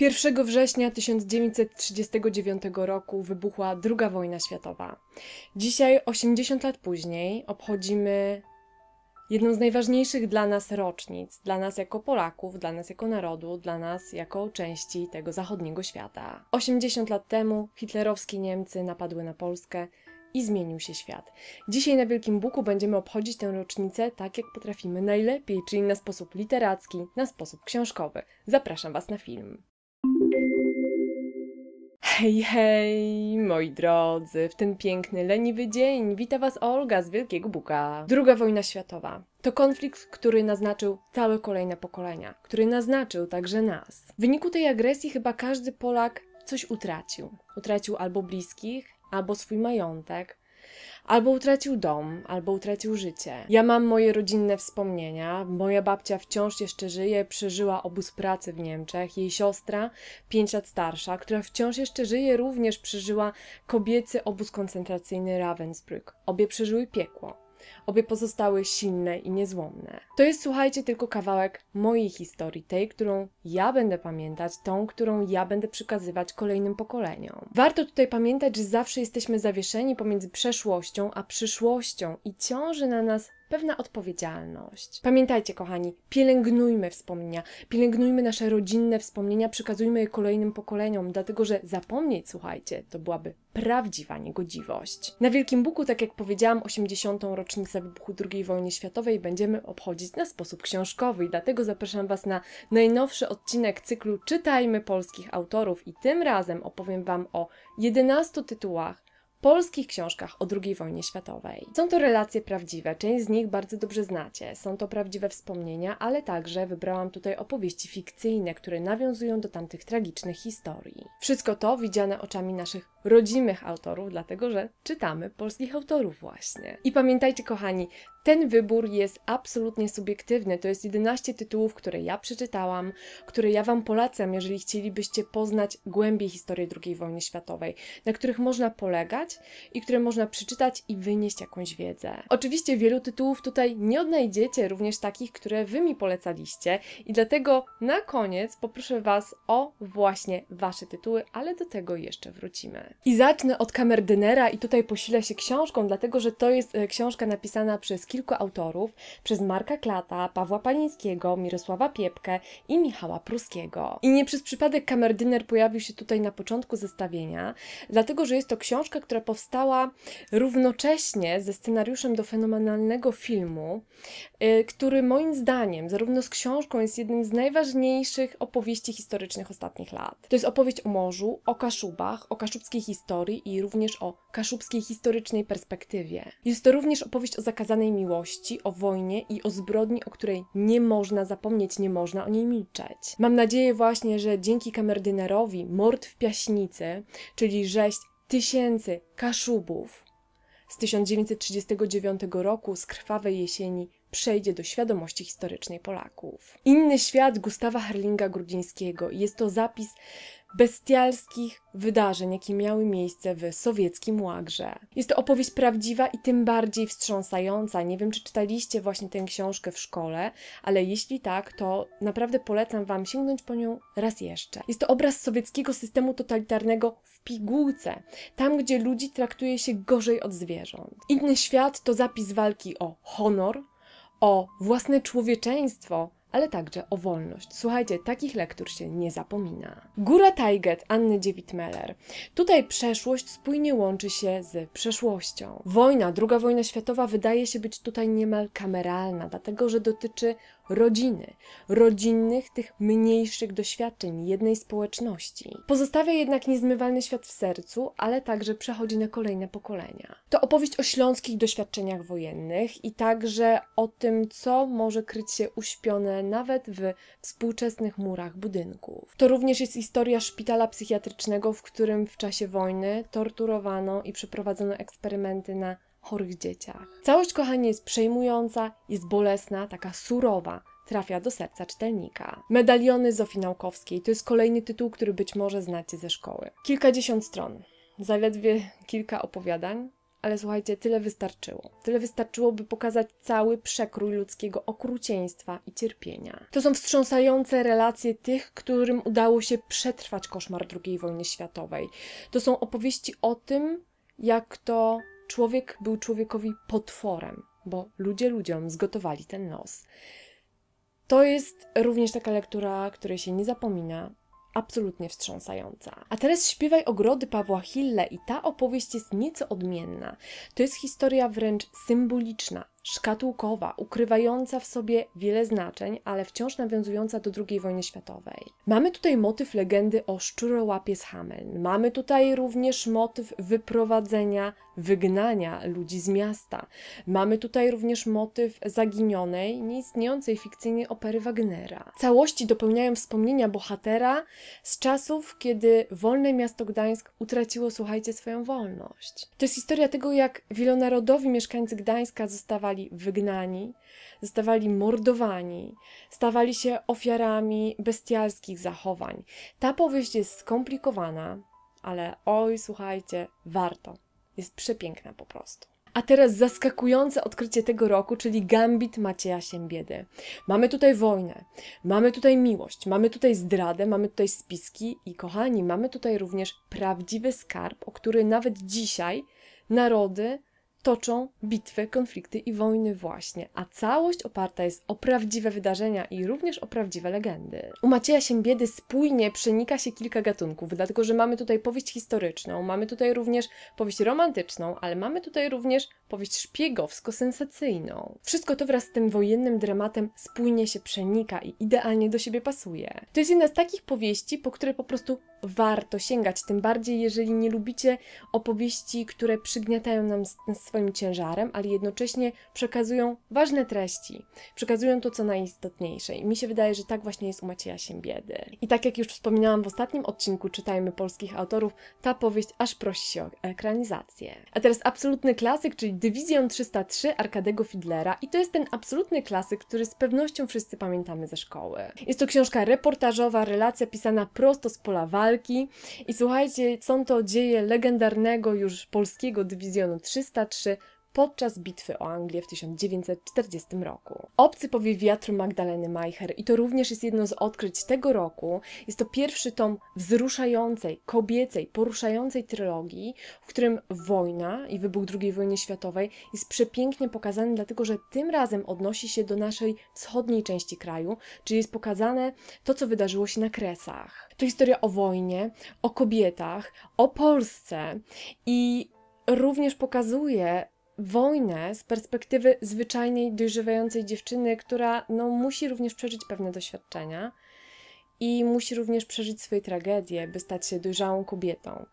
1 września 1939 roku wybuchła II wojna światowa. Dzisiaj, 80 lat później, obchodzimy jedną z najważniejszych dla nas rocznic, dla nas jako Polaków, dla nas jako narodu, dla nas jako części tego zachodniego świata. 80 lat temu hitlerowskie Niemcy napadły na Polskę i zmienił się świat. Dzisiaj na Wielkim Buku będziemy obchodzić tę rocznicę tak, jak potrafimy najlepiej, czyli na sposób literacki, na sposób książkowy. Zapraszam Was na film. Hej, hej, moi drodzy, w ten piękny, leniwy dzień wita Was Olga z Wielkiego Buka. Druga wojna światowa. To konflikt, który naznaczył całe kolejne pokolenia, który naznaczył także nas. W wyniku tej agresji chyba każdy Polak coś utracił. Utracił albo bliskich, albo swój majątek, Albo utracił dom, albo utracił życie. Ja mam moje rodzinne wspomnienia. Moja babcia wciąż jeszcze żyje, przeżyła obóz pracy w Niemczech. Jej siostra, pięć lat starsza, która wciąż jeszcze żyje, również przeżyła kobiecy obóz koncentracyjny Ravensbrück. Obie przeżyły piekło. Obie pozostały silne i niezłomne. To jest, słuchajcie, tylko kawałek mojej historii, tej, którą ja będę pamiętać, tą, którą ja będę przekazywać kolejnym pokoleniom. Warto tutaj pamiętać, że zawsze jesteśmy zawieszeni pomiędzy przeszłością a przyszłością i ciąży na nas pewna odpowiedzialność. Pamiętajcie, kochani, pielęgnujmy wspomnienia, pielęgnujmy nasze rodzinne wspomnienia, przekazujmy je kolejnym pokoleniom, dlatego że zapomnieć, słuchajcie, to byłaby prawdziwa niegodziwość. Na Wielkim Buku, tak jak powiedziałam, 80. rocznicę wybuchu II wojny światowej będziemy obchodzić na sposób książkowy dlatego zapraszam Was na najnowszy odcinek cyklu Czytajmy polskich autorów i tym razem opowiem Wam o 11 tytułach polskich książkach o II wojnie światowej. Są to relacje prawdziwe, część z nich bardzo dobrze znacie. Są to prawdziwe wspomnienia, ale także wybrałam tutaj opowieści fikcyjne, które nawiązują do tamtych tragicznych historii. Wszystko to widziane oczami naszych rodzimych autorów, dlatego że czytamy polskich autorów właśnie. I pamiętajcie kochani, ten wybór jest absolutnie subiektywny. To jest 11 tytułów, które ja przeczytałam, które ja Wam polecam, jeżeli chcielibyście poznać głębiej historię II wojny światowej, na których można polegać i które można przeczytać i wynieść jakąś wiedzę. Oczywiście wielu tytułów tutaj nie odnajdziecie, również takich, które Wy mi polecaliście i dlatego na koniec poproszę Was o właśnie Wasze tytuły, ale do tego jeszcze wrócimy. I zacznę od Kamerdynera i tutaj posilę się książką, dlatego że to jest e, książka napisana przez kilku autorów przez Marka Klata, Pawła Palińskiego, Mirosława Piepkę i Michała Pruskiego. I nie przez przypadek kamerdyner pojawił się tutaj na początku zestawienia, dlatego że jest to książka, która powstała równocześnie ze scenariuszem do fenomenalnego filmu, y, który moim zdaniem, zarówno z książką, jest jednym z najważniejszych opowieści historycznych ostatnich lat. To jest opowieść o morzu, o Kaszubach, o kaszubskiej historii i również o kaszubskiej historycznej perspektywie. Jest to również opowieść o zakazanej miłości, o wojnie i o zbrodni, o której nie można zapomnieć, nie można o niej milczeć. Mam nadzieję właśnie, że dzięki kamerdynerowi Mord w Piaśnicy, czyli rzeź tysięcy kaszubów z 1939 roku z krwawej jesieni przejdzie do świadomości historycznej Polaków. Inny świat Gustawa Herlinga Grudzińskiego jest to zapis bestialskich wydarzeń, jakie miały miejsce w sowieckim łagrze. Jest to opowieść prawdziwa i tym bardziej wstrząsająca. Nie wiem, czy czytaliście właśnie tę książkę w szkole, ale jeśli tak, to naprawdę polecam Wam sięgnąć po nią raz jeszcze. Jest to obraz sowieckiego systemu totalitarnego w pigułce, tam gdzie ludzi traktuje się gorzej od zwierząt. Inny świat to zapis walki o honor, o własne człowieczeństwo, ale także o wolność. Słuchajcie, takich lektur się nie zapomina. Góra Tajget Anny Dziewit-Meller. Tutaj przeszłość spójnie łączy się z przeszłością. Wojna, II wojna światowa wydaje się być tutaj niemal kameralna, dlatego że dotyczy rodziny, rodzinnych, tych mniejszych doświadczeń jednej społeczności. Pozostawia jednak niezmywalny świat w sercu, ale także przechodzi na kolejne pokolenia. To opowieść o śląskich doświadczeniach wojennych i także o tym, co może kryć się uśpione nawet w współczesnych murach budynków. To również jest historia szpitala psychiatrycznego, w którym w czasie wojny torturowano i przeprowadzono eksperymenty na chorych dzieciach. Całość, kochani, jest przejmująca, jest bolesna, taka surowa, trafia do serca czytelnika. Medaliony Zofii Naukowskiej to jest kolejny tytuł, który być może znacie ze szkoły. Kilkadziesiąt stron, zaledwie kilka opowiadań, ale słuchajcie, tyle wystarczyło. Tyle wystarczyło, by pokazać cały przekrój ludzkiego okrucieństwa i cierpienia. To są wstrząsające relacje tych, którym udało się przetrwać koszmar II wojny światowej. To są opowieści o tym, jak to człowiek był człowiekowi potworem, bo ludzie ludziom zgotowali ten los. To jest również taka lektura, której się nie zapomina, absolutnie wstrząsająca. A teraz śpiewaj ogrody Pawła Hille i ta opowieść jest nieco odmienna. To jest historia wręcz symboliczna, szkatułkowa, ukrywająca w sobie wiele znaczeń, ale wciąż nawiązująca do II wojny światowej. Mamy tutaj motyw legendy o szczurołapie z Hameln. Mamy tutaj również motyw wyprowadzenia wygnania ludzi z miasta. Mamy tutaj również motyw zaginionej, nieistniejącej fikcyjnej opery Wagnera. Całości dopełniają wspomnienia bohatera z czasów, kiedy wolne miasto Gdańsk utraciło, słuchajcie, swoją wolność. To jest historia tego, jak wielonarodowi mieszkańcy Gdańska zostawali wygnani, zostawali mordowani, stawali się ofiarami bestialskich zachowań. Ta powieść jest skomplikowana, ale oj, słuchajcie, warto. Jest przepiękna po prostu. A teraz zaskakujące odkrycie tego roku, czyli Gambit Macieja Siembiedy. Mamy tutaj wojnę, mamy tutaj miłość, mamy tutaj zdradę, mamy tutaj spiski i kochani, mamy tutaj również prawdziwy skarb, o który nawet dzisiaj narody toczą bitwy, konflikty i wojny właśnie, a całość oparta jest o prawdziwe wydarzenia i również o prawdziwe legendy. U Macieja Siembiedy spójnie przenika się kilka gatunków, dlatego że mamy tutaj powieść historyczną, mamy tutaj również powieść romantyczną, ale mamy tutaj również powieść szpiegowsko-sensacyjną. Wszystko to wraz z tym wojennym dramatem spójnie się przenika i idealnie do siebie pasuje. To jest jedna z takich powieści, po które po prostu warto sięgać, tym bardziej jeżeli nie lubicie opowieści, które przygniatają nam swoim ciężarem, ale jednocześnie przekazują ważne treści, przekazują to, co najistotniejsze. I mi się wydaje, że tak właśnie jest u Macieja Siembiedy. I tak jak już wspominałam w ostatnim odcinku Czytajmy polskich autorów, ta powieść aż prosi się o ekranizację. A teraz absolutny klasyk, czyli Dywizjon 303 Arkadego Fidlera i to jest ten absolutny klasyk, który z pewnością wszyscy pamiętamy ze szkoły. Jest to książka reportażowa, relacja pisana prosto z pola walki i słuchajcie, są to dzieje legendarnego już polskiego Dywizjonu 303, podczas bitwy o Anglię w 1940 roku. Obcy powie wiatru Magdaleny Meicher i to również jest jedno z odkryć tego roku. Jest to pierwszy tom wzruszającej, kobiecej, poruszającej trylogii, w którym wojna i wybuch II wojny światowej jest przepięknie pokazany, dlatego że tym razem odnosi się do naszej wschodniej części kraju, czyli jest pokazane to, co wydarzyło się na Kresach. To historia o wojnie, o kobietach, o Polsce i również pokazuje wojnę z perspektywy zwyczajnej, dojrzewającej dziewczyny, która no, musi również przeżyć pewne doświadczenia i musi również przeżyć swoje tragedie, by stać się dojrzałą kobietą.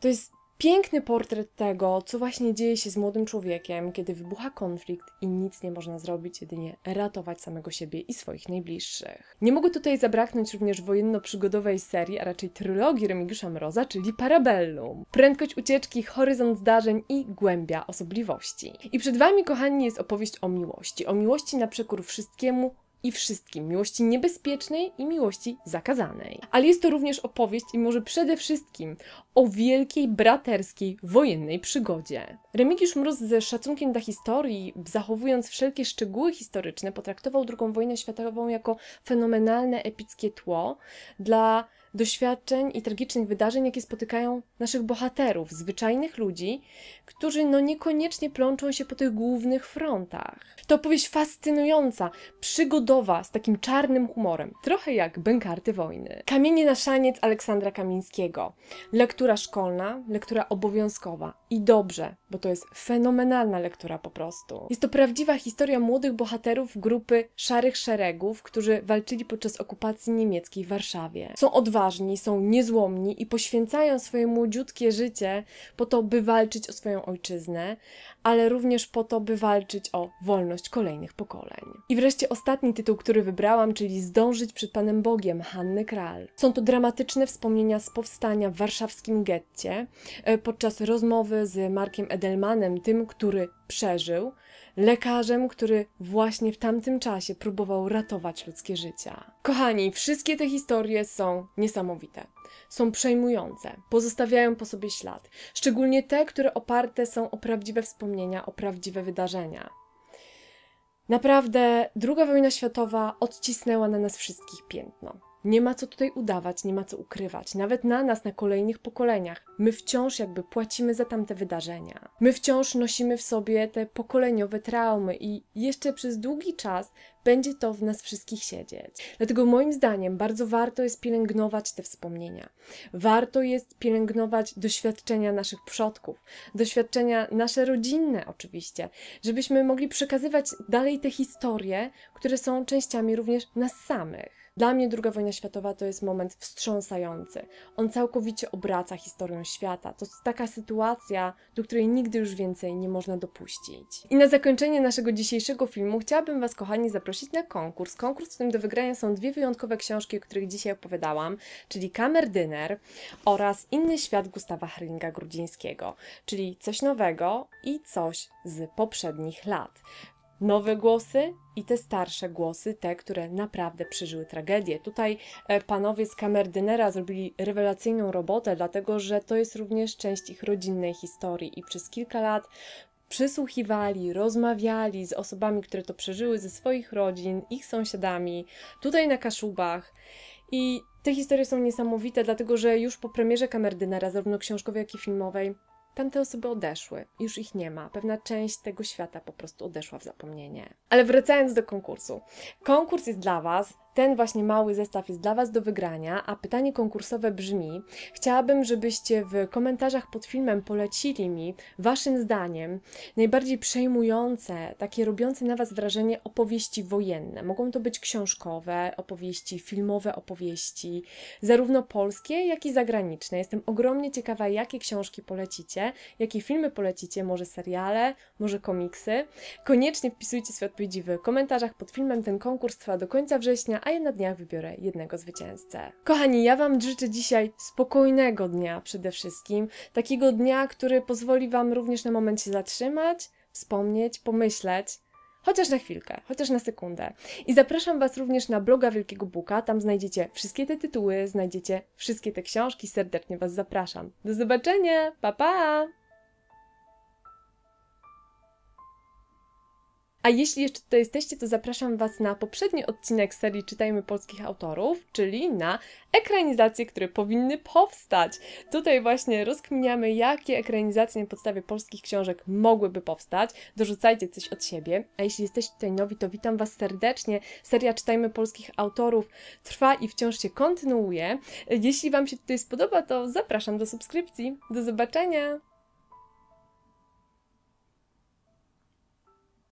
To jest piękny portret tego, co właśnie dzieje się z młodym człowiekiem, kiedy wybucha konflikt i nic nie można zrobić, jedynie ratować samego siebie i swoich najbliższych. Nie mogę tutaj zabraknąć również wojenno-przygodowej serii, a raczej trylogii Remigiusza Mroza, czyli Parabellum. Prędkość ucieczki, horyzont zdarzeń i głębia osobliwości. I przed Wami, kochani, jest opowieść o miłości. O miłości na przekór wszystkiemu, i wszystkim, miłości niebezpiecznej i miłości zakazanej. Ale jest to również opowieść i może przede wszystkim o wielkiej braterskiej wojennej przygodzie. Remigiusz Mróz ze szacunkiem dla historii, zachowując wszelkie szczegóły historyczne, potraktował II wojnę światową jako fenomenalne epickie tło dla doświadczeń i tragicznych wydarzeń, jakie spotykają naszych bohaterów, zwyczajnych ludzi, którzy no niekoniecznie plączą się po tych głównych frontach. To opowieść fascynująca, przygodowa, z takim czarnym humorem, trochę jak Bękarty Wojny. Kamienie na szaniec Aleksandra Kamińskiego. Lektura szkolna, lektura obowiązkowa. I dobrze, bo to jest fenomenalna lektura po prostu. Jest to prawdziwa historia młodych bohaterów grupy Szarych Szeregów, którzy walczyli podczas okupacji niemieckiej w Warszawie. Są odważni, odważni, są niezłomni i poświęcają swoje młodziutkie życie po to, by walczyć o swoją ojczyznę, ale również po to, by walczyć o wolność kolejnych pokoleń. I wreszcie ostatni tytuł, który wybrałam, czyli Zdążyć przed Panem Bogiem Hanny Kral. Są to dramatyczne wspomnienia z powstania w warszawskim getcie e, podczas rozmowy z Markiem Edelmanem, tym, który przeżył lekarzem, który właśnie w tamtym czasie próbował ratować ludzkie życia. Kochani, wszystkie te historie są niesamowite. Są przejmujące, pozostawiają po sobie ślad, szczególnie te, które oparte są o prawdziwe wspomnienia, o prawdziwe wydarzenia. Naprawdę, II wojna światowa odcisnęła na nas wszystkich piętno. Nie ma co tutaj udawać, nie ma co ukrywać, nawet na nas, na kolejnych pokoleniach. My wciąż jakby płacimy za tamte wydarzenia. My wciąż nosimy w sobie te pokoleniowe traumy i jeszcze przez długi czas będzie to w nas wszystkich siedzieć. Dlatego moim zdaniem bardzo warto jest pielęgnować te wspomnienia. Warto jest pielęgnować doświadczenia naszych przodków, doświadczenia nasze rodzinne oczywiście, żebyśmy mogli przekazywać dalej te historie, które są częściami również nas samych. Dla mnie II wojna światowa to jest moment wstrząsający. On całkowicie obraca historię świata. To jest taka sytuacja, do której nigdy już więcej nie można dopuścić. I na zakończenie naszego dzisiejszego filmu chciałabym Was, kochani, zaprosić na konkurs. Konkurs, w którym do wygrania są dwie wyjątkowe książki, o których dzisiaj opowiadałam, czyli Kamerdyner oraz Inny świat Gustawa Hringa Grudzińskiego, czyli coś nowego i coś z poprzednich lat nowe głosy i te starsze głosy, te, które naprawdę przeżyły tragedię. Tutaj e, panowie z Kamerdynera zrobili rewelacyjną robotę, dlatego że to jest również część ich rodzinnej historii i przez kilka lat przysłuchiwali, rozmawiali z osobami, które to przeżyły, ze swoich rodzin, ich sąsiadami, tutaj na Kaszubach. I te historie są niesamowite, dlatego że już po premierze Kamerdynera, zarówno książkowej, jak i filmowej, Tamte osoby odeszły, już ich nie ma. Pewna część tego świata po prostu odeszła w zapomnienie. Ale wracając do konkursu. Konkurs jest dla Was ten właśnie mały zestaw jest dla Was do wygrania, a pytanie konkursowe brzmi: Chciałabym, żebyście w komentarzach pod filmem polecili mi Waszym zdaniem najbardziej przejmujące, takie robiące na Was wrażenie opowieści wojenne. Mogą to być książkowe opowieści, filmowe opowieści, zarówno polskie, jak i zagraniczne. Jestem ogromnie ciekawa, jakie książki polecicie, jakie filmy polecicie, może seriale, może komiksy. Koniecznie wpisujcie swoje odpowiedzi w komentarzach pod filmem. Ten konkurs trwa do końca września a ja na dniach wybiorę jednego zwycięzcę. Kochani, ja Wam życzę dzisiaj spokojnego dnia przede wszystkim, takiego dnia, który pozwoli Wam również na moment się zatrzymać, wspomnieć, pomyśleć, chociaż na chwilkę, chociaż na sekundę. I zapraszam Was również na bloga Wielkiego Buka, tam znajdziecie wszystkie te tytuły, znajdziecie wszystkie te książki, serdecznie Was zapraszam. Do zobaczenia, pa pa! A jeśli jeszcze tutaj jesteście, to zapraszam Was na poprzedni odcinek serii Czytajmy polskich autorów, czyli na ekranizacje, które powinny powstać. Tutaj właśnie rozkminiamy, jakie ekranizacje na podstawie polskich książek mogłyby powstać. Dorzucajcie coś od siebie. A jeśli jesteście tutaj nowi, to witam Was serdecznie. Seria Czytajmy polskich autorów trwa i wciąż się kontynuuje. Jeśli Wam się tutaj spodoba, to zapraszam do subskrypcji. Do zobaczenia!